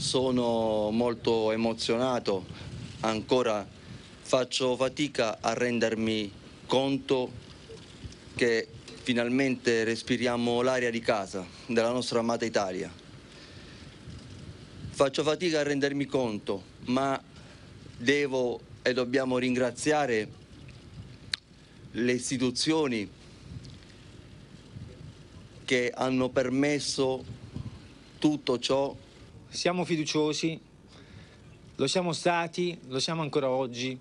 sono molto emozionato, ancora faccio fatica a rendermi conto che finalmente respiriamo l'aria di casa, della nostra amata Italia. Faccio fatica a rendermi conto, ma devo e dobbiamo ringraziare le istituzioni che hanno permesso tutto ciò siamo fiduciosi, lo siamo stati, lo siamo ancora oggi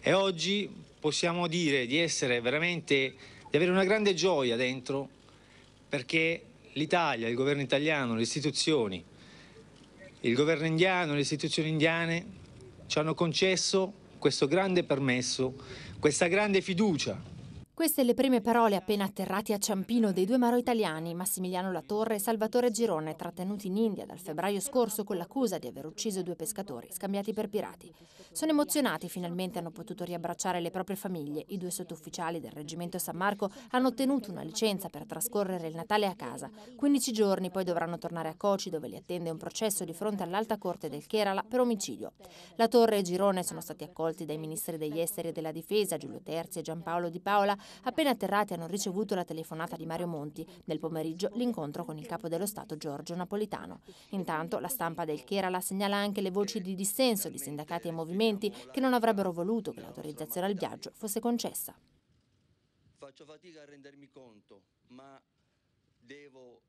e oggi possiamo dire di essere veramente, di avere una grande gioia dentro perché l'Italia, il governo italiano, le istituzioni, il governo indiano, le istituzioni indiane ci hanno concesso questo grande permesso, questa grande fiducia queste le prime parole appena atterrati a Ciampino dei due maro italiani, Massimiliano Latorre e Salvatore Girone, trattenuti in India dal febbraio scorso con l'accusa di aver ucciso due pescatori, scambiati per pirati. Sono emozionati, finalmente hanno potuto riabbracciare le proprie famiglie. I due sottufficiali del reggimento San Marco hanno ottenuto una licenza per trascorrere il Natale a casa. 15 giorni poi dovranno tornare a Coci, dove li attende un processo di fronte all'alta corte del Kerala per omicidio. Latorre e Girone sono stati accolti dai ministri degli esteri e della difesa, Giulio Terzi e Giampaolo Di Paola, Appena atterrati hanno ricevuto la telefonata di Mario Monti. Nel pomeriggio l'incontro con il capo dello Stato Giorgio Napolitano. Intanto la stampa del Kerala segnala anche le voci di dissenso di sindacati e movimenti che non avrebbero voluto che l'autorizzazione al viaggio fosse concessa. Faccio fatica a rendermi conto, ma devo